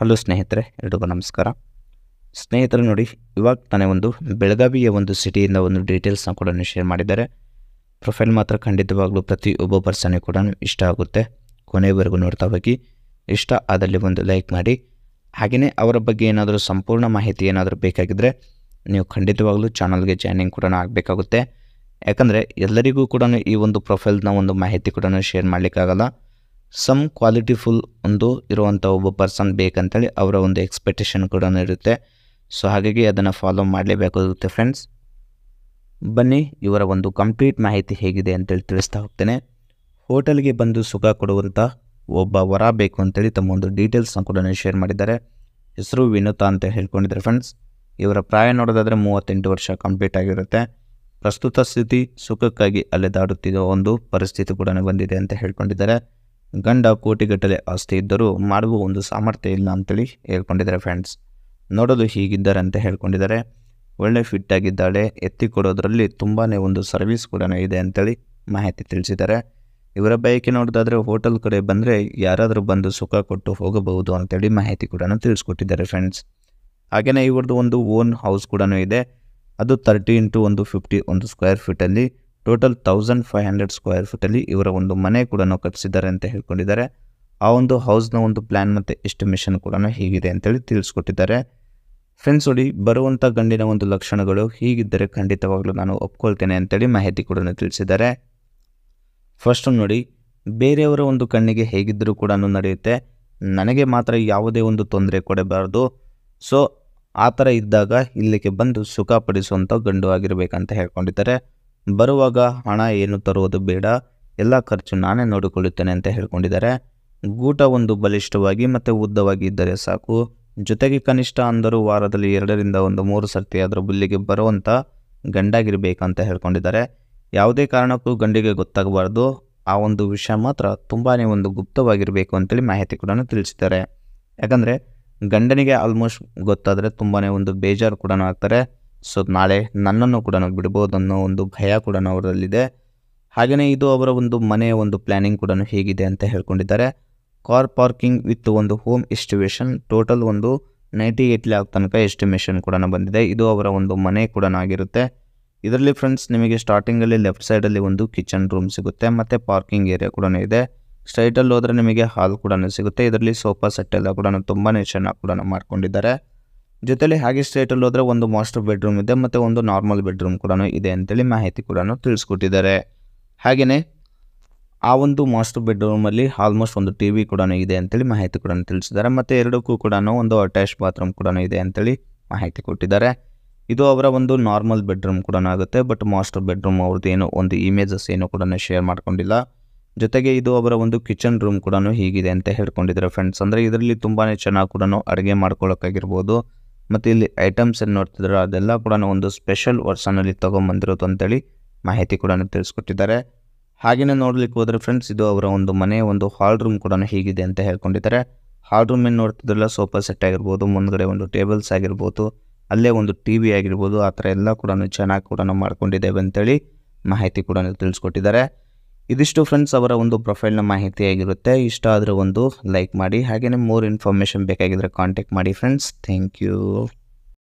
hello ಸ್ನೇಹಿತರೆ ಎಲ್ರಿಗೂ ನಮಸ್ಕಾರ ಸ್ನೇಹಿತರು ನೋಡಿ ಇವಾಗ ತಾನೇ ಒಂದು ಬೆಳಗಾವಿಯ ಒಂದು ಸಿಟಿಯಿಂದ ಒಂದು ಡೀಟೇಲ್ಸ್ನ ಕೂಡ ಶೇರ್ ಮಾಡಿದ್ದಾರೆ ಪ್ರೊಫೈಲ್ ಮಾತ್ರ ಖಂಡಿತವಾಗಲೂ ಪ್ರತಿ ಒಬ್ಬ ಪರ್ಸನಿಗೆ ಕೂಡ ಇಷ್ಟ ಆಗುತ್ತೆ ಕೊನೆಯವರೆಗೂ ನೋಡ್ತಾ ಹೋಗಿ ಇಷ್ಟ ಆದಲ್ಲಿ ಒಂದು ಲೈಕ್ ಮಾಡಿ ಹಾಗೆಯೇ ಅವರ ಬಗ್ಗೆ ಏನಾದರೂ ಸಂಪೂರ್ಣ ಮಾಹಿತಿ ಏನಾದರೂ ಬೇಕಾಗಿದ್ದರೆ ನೀವು ಖಂಡಿತವಾಗಲೂ ಚಾನಲ್ಗೆ ಜಾಯ್ನಿಂಗ್ ಕೂಡ ಆಗಬೇಕಾಗುತ್ತೆ ಯಾಕಂದರೆ ಎಲ್ಲರಿಗೂ ಕೂಡ ಈ ಒಂದು ಪ್ರೊಫೈಲ್ನ ಒಂದು ಮಾಹಿತಿ ಕೂಡ ಶೇರ್ ಮಾಡಲಿಕ್ಕಾಗಲ್ಲ ಸಮ್ ಕ್ವಾಲಿಟಿಫುಲ್ ಒಂದು ಇರುವಂಥ ಒಬ್ಬ ಪರ್ಸನ್ ಬೇಕಂತೇಳಿ ಅವರ ಒಂದು ಎಕ್ಸ್ಪೆಕ್ಟೇಷನ್ ಕೂಡ ಇರುತ್ತೆ ಸೊ ಹಾಗಾಗಿ ಅದನ್ನು ಫಾಲೋ ಮಾಡಲೇಬೇಕಾಗುತ್ತೆ ಫ್ರೆಂಡ್ಸ್ ಬನ್ನಿ ಇವರ ಒಂದು ಕಂಪ್ಲೀಟ್ ಮಾಹಿತಿ ಹೇಗಿದೆ ಅಂತೇಳಿ ತಿಳಿಸ್ತಾ ಹೋಗ್ತೇನೆ ಹೋಟೆಲ್ಗೆ ಬಂದು ಸುಖ ಕೊಡುವಂಥ ಒಬ್ಬ ವರ ಬೇಕು ಅಂತೇಳಿ ತಮ್ಮ ಒಂದು ಡೀಟೇಲ್ಸ್ನ ಕೂಡ ಶೇರ್ ಮಾಡಿದ್ದಾರೆ ಹೆಸರು ವಿನುತಾ ಅಂತ ಹೇಳ್ಕೊಂಡಿದ್ದಾರೆ ಫ್ರೆಂಡ್ಸ್ ಇವರ ಪ್ರಾಯ ನೋಡೋದಾದರೆ ಮೂವತ್ತೆಂಟು ವರ್ಷ ಕಂಪ್ಲೀಟ್ ಆಗಿರುತ್ತೆ ಪ್ರಸ್ತುತ ಸ್ಥಿತಿ ಸುಖಕ್ಕಾಗಿ ಅಲೆದಾಡುತ್ತಿರುವ ಒಂದು ಪರಿಸ್ಥಿತಿ ಕೂಡ ಬಂದಿದೆ ಅಂತ ಹೇಳ್ಕೊಂಡಿದ್ದಾರೆ ಗಂಡ ಕೋಟಿಗಟ್ಟಲೆ ಆಸ್ತಿ ಇದ್ದರೂ ಮಾಡುವ ಒಂದು ಸಾಮರ್ಥ್ಯ ಇಲ್ಲ ಅಂತೇಳಿ ಹೇಳ್ಕೊಂಡಿದ್ದಾರೆ ಫ್ರೆಂಡ್ಸ್ ನೋಡಲು ಹೀಗಿದ್ದಾರೆ ಅಂತ ಹೇಳ್ಕೊಂಡಿದ್ದಾರೆ ಒಳ್ಳೆ ಫಿಟ್ ಆಗಿದ್ದಾಳೆ ಎತ್ತಿಕೊಡೋದ್ರಲ್ಲಿ ತುಂಬಾ ಒಂದು ಸರ್ವಿಸ್ ಕೂಡ ಇದೆ ಅಂತೇಳಿ ಮಾಹಿತಿ ತಿಳಿಸಿದ್ದಾರೆ ಇವರ ಬಯಕೆ ನೋಡೋದಾದರೆ ಹೋಟೆಲ್ ಕಡೆ ಬಂದರೆ ಯಾರಾದರೂ ಬಂದು ಸುಖ ಕೊಟ್ಟು ಹೋಗಬಹುದು ಅಂತೇಳಿ ಮಾಹಿತಿ ಕೂಡ ತಿಳಿಸ್ಕೊಟ್ಟಿದ್ದಾರೆ ಫ್ರೆಂಡ್ಸ್ ಹಾಗೆಯೇ ಇವ್ರದ್ದು ಒಂದು ಓನ್ ಹೌಸ್ ಕೂಡ ಇದೆ ಅದು ತರ್ಟಿ ಇಂಟು ಒಂದು ಫಿಫ್ಟಿ ಒಂದು ಸ್ಕ್ವೇರ್ ಫೀಟಲ್ಲಿ total thousand five hundred square ಫೀಟಲ್ಲಿ ಇವರ ಒಂದು ಮನೆ ಕೂಡ ಕಟ್ಟಿಸಿದ್ದಾರೆ ಅಂತ ಹೇಳ್ಕೊಂಡಿದ್ದಾರೆ ಆ ಒಂದು ಹೌಸ್ನ ಒಂದು ಪ್ಲ್ಯಾನ್ ಮತ್ತು ಎಸ್ಟಿಮೇಷನ್ ಕೂಡ ಹೀಗಿದೆ ಅಂತೇಳಿ ತಿಳಿಸ್ಕೊಟ್ಟಿದ್ದಾರೆ ಫ್ರೆಂಡ್ಸ್ ನೋಡಿ ಬರುವಂಥ ಗಂಡಿನ ಒಂದು ಲಕ್ಷಣಗಳು ಹೀಗಿದ್ದರೆ ಖಂಡಿತವಾಗಲೂ ನಾನು ಒಪ್ಕೊಳ್ತೇನೆ ಅಂತೇಳಿ ಮಾಹಿತಿ ಕೂಡ ತಿಳಿಸಿದ್ದಾರೆ ಫಸ್ಟು ನೋಡಿ ಬೇರೆಯವರ ಒಂದು ಕಣ್ಣಿಗೆ ಹೇಗಿದ್ದರೂ ಕೂಡ ನಡೆಯುತ್ತೆ ನನಗೆ ಮಾತ್ರ ಯಾವುದೇ ಒಂದು ತೊಂದರೆ ಕೊಡಬಾರದು ಸೊ ಆ ಥರ ಇದ್ದಾಗ ಇಲ್ಲಿಗೆ ಬಂದು ಸುಖಪಡಿಸುವಂಥ ಗಂಡು ಆಗಿರಬೇಕಂತ ಹೇಳ್ಕೊಂಡಿದ್ದಾರೆ ಬರುವಾಗ ಹಣ ಏನು ತರುವುದು ಬೇಡ ಎಲ್ಲ ಖರ್ಚು ನಾನೇ ನೋಡಿಕೊಳ್ಳುತ್ತೇನೆ ಅಂತ ಹೇಳ್ಕೊಂಡಿದ್ದಾರೆ ಗೂಟ ಒಂದು ಬಲಿಷ್ಠವಾಗಿ ಮತ್ತು ಉದ್ದವಾಗಿ ಇದ್ದರೆ ಸಾಕು ಜೊತೆಗೆ ಕನಿಷ್ಠ ಅಂದರೂ ವಾರದಲ್ಲಿ ಎರಡರಿಂದ ಒಂದು ಮೂರು ಸರ್ತಿ ಅದರ ಬುಲ್ಲಿಗೆ ಬರುವಂಥ ಗಂಡಾಗಿರಬೇಕಂತ ಹೇಳ್ಕೊಂಡಿದ್ದಾರೆ ಯಾವುದೇ ಕಾರಣಕ್ಕೂ ಗಂಡಿಗೆ ಗೊತ್ತಾಗಬಾರ್ದು ಆ ಒಂದು ವಿಷಯ ಮಾತ್ರ ತುಂಬಾ ಒಂದು ಗುಪ್ತವಾಗಿರಬೇಕು ಅಂತೇಳಿ ಮಾಹಿತಿ ಕೂಡ ತಿಳಿಸಿದ್ದಾರೆ ಯಾಕಂದರೆ ಗಂಡನಿಗೆ ಆಲ್ಮೋಸ್ಟ್ ಗೊತ್ತಾದರೆ ತುಂಬಾ ಒಂದು ಬೇಜಾರು ಕೂಡ ಆಗ್ತಾರೆ ಸೊ ನಾಳೆ ನನ್ನನ್ನು ಕೂಡ ಬಿಡ್ಬೋದು ಅನ್ನೋ ಒಂದು ಭಯ ಕೂಡ ಅವರಲ್ಲಿದೆ ಹಾಗೆಯೇ ಇದು ಅವರ ಒಂದು ಮನೆಯ ಒಂದು ಪ್ಲ್ಯಾನಿಂಗ್ ಕೂಡ ಹೇಗಿದೆ ಅಂತ ಹೇಳ್ಕೊಂಡಿದ್ದಾರೆ ಕಾರ್ ಪಾರ್ಕಿಂಗ್ ವಿತ್ ಒಂದು ಹೋಮ್ ಎಸ್ಟಿಮೇಷನ್ ಟೋಟಲ್ ಒಂದು ನೈಂಟಿ ಏಟ್ ಲ್ಯಾಕ್ ತನಕ ಎಸ್ಟಿಮೇಷನ್ ಕೂಡ ಬಂದಿದೆ ಇದು ಅವರ ಒಂದು ಮನೆ ಕೂಡ ಆಗಿರುತ್ತೆ ಇದರಲ್ಲಿ ಫ್ರೆಂಡ್ಸ್ ನಿಮಗೆ ಸ್ಟಾರ್ಟಿಂಗಲ್ಲಿ ಲೆಫ್ಟ್ ಸೈಡಲ್ಲಿ ಒಂದು ಕಿಚನ್ ರೂಮ್ ಸಿಗುತ್ತೆ ಮತ್ತು ಪಾರ್ಕಿಂಗ್ ಏರಿಯಾ ಕೂಡ ಇದೆ ಸ್ಟ್ರೈಟಲ್ಲಿ ಹೋದರೆ ನಿಮಗೆ ಹಾಲ್ ಕೂಡ ಸಿಗುತ್ತೆ ಇದರಲ್ಲಿ ಸೋಫಾ ಸೆಟ್ ಎಲ್ಲ ಕೂಡ ತುಂಬಾ ಚೆನ್ನಾಗಿ ಕೂಡ ಮಾಡ್ಕೊಂಡಿದ್ದಾರೆ ಜೊತೆಲಿ ಹಾಗೆ ಸ್ಟೇಟಲ್ಲಿ ಹೋದರೆ ಒಂದು ಮಾಸ್ಟರ್ ಬೆಡ್ರೂಮ್ ಇದೆ ಮತ್ತು ಒಂದು ನಾರ್ಮಲ್ ಬೆಡ್ರೂಮ್ ಕೂಡ ಇದೆ ಅಂತೇಳಿ ಮಾಹಿತಿ ಕೂಡ ತಿಳಿಸ್ಕೊಟ್ಟಿದ್ದಾರೆ ಹಾಗೆಯೇ ಆ ಒಂದು ಮಾಸ್ಟರ್ ಬೆಡ್ರೂಮಲ್ಲಿ ಆಲ್ಮೋಸ್ಟ್ ಒಂದು ಟಿ ವಿ ಕೂಡ ಇದೆ ಅಂತೇಳಿ ಮಾಹಿತಿ ಕೂಡ ತಿಳಿಸಿದ್ದಾರೆ ಮತ್ತು ಎರಡಕ್ಕೂ ಕೂಡ ಒಂದು ಅಟ್ಯಾಚ್ ಬಾತ್ರೂಮ್ ಕೂಡ ಇದೆ ಅಂತೇಳಿ ಮಾಹಿತಿ ಕೊಟ್ಟಿದ್ದಾರೆ ಇದು ಅವರ ಒಂದು ನಾರ್ಮಲ್ ಬೆಡ್ರೂಮ್ ಕೂಡ ಆಗುತ್ತೆ ಬಟ್ ಮಾಸ್ಟರ್ ಬೆಡ್ರೂಮ್ ಅವ್ರದ್ದು ಏನು ಒಂದು ಇಮೇಜಸ್ ಏನು ಕೂಡ ಶೇರ್ ಮಾಡ್ಕೊಂಡಿಲ್ಲ ಜೊತೆಗೆ ಇದು ಅವರ ಒಂದು ಕಿಚನ್ ರೂಮ್ ಕೂಡ ಹೀಗಿದೆ ಅಂತ ಹೇಳ್ಕೊಂಡಿದ್ದಾರೆ ಫ್ರೆಂಡ್ಸ್ ಅಂದರೆ ಇದರಲ್ಲಿ ತುಂಬಾ ಚೆನ್ನಾಗಿ ಕೂಡ ಅಡುಗೆ ಮಾಡ್ಕೊಳ್ಳೋಕ್ಕಾಗಿರ್ಬೋದು ಮತ್ತು ಇಲ್ಲಿ ಐಟಮ್ಸ್ ಏನು ನೋಡ್ತಿದ್ರು ಅದೆಲ್ಲ ಕೂಡ ಒಂದು ಸ್ಪೆಷಲ್ ವರ್ಷನಲ್ಲಿ ತೊಗೊಂಬಂದಿರೋದು ಅಂತೇಳಿ ಮಾಹಿತಿ ಕೂಡ ತಿಳಿಸ್ಕೊಟ್ಟಿದ್ದಾರೆ ಹಾಗೆಯೇ ನೋಡ್ಲಿಕ್ಕೆ ಹೋದರೆ ಫ್ರೆಂಡ್ಸ್ ಇದು ಅವರ ಒಂದು ಮನೆ ಒಂದು ಹಾಲ್ ರೂಮ್ ಕೂಡ ಹೀಗಿದೆ ಅಂತ ಹೇಳ್ಕೊಂಡಿದ್ದಾರೆ ಹಾಲ್ ರೂಮ್ ಏನು ನೋಡ್ತಿದ್ರಲ್ಲ ಸೋಫಾ ಸೆಟ್ ಆಗಿರ್ಬೋದು ಮುಂದ್ಗಡೆ ಒಂದು ಟೇಬಲ್ಸ್ ಆಗಿರ್ಬೋದು ಅಲ್ಲೇ ಒಂದು ಟಿ ವಿ ಆಗಿರ್ಬೋದು ಆ ಥರ ಎಲ್ಲ ಕೂಡ ಚೆನ್ನಾಗಿ ಕೂಡ ಮಾಡ್ಕೊಂಡಿದ್ದೇವೆ ಅಂತೇಳಿ ಮಾಹಿತಿ ಕೂಡ ತಿಳಿಸ್ಕೊಟ್ಟಿದ್ದಾರೆ ಇದಿಷ್ಟು ಫ್ರೆಂಡ್ಸ್ ಅವರ ಒಂದು ಪ್ರೊಫೈಲ್ನ ಮಾಹಿತಿಯಾಗಿರುತ್ತೆ ಇಷ್ಟ ಆದರೆ ಒಂದು ಲೈಕ್ ಮಾಡಿ ಹಾಗೆಯೇ ಮೋರ್ ಇನ್ಫಾರ್ಮೇಷನ್ ಬೇಕಾಗಿದ್ದರೆ ಕಾಂಟ್ಯಾಕ್ಟ್ ಮಾಡಿ ಫ್ರೆಂಡ್ಸ್ ಥ್ಯಾಂಕ್ ಯು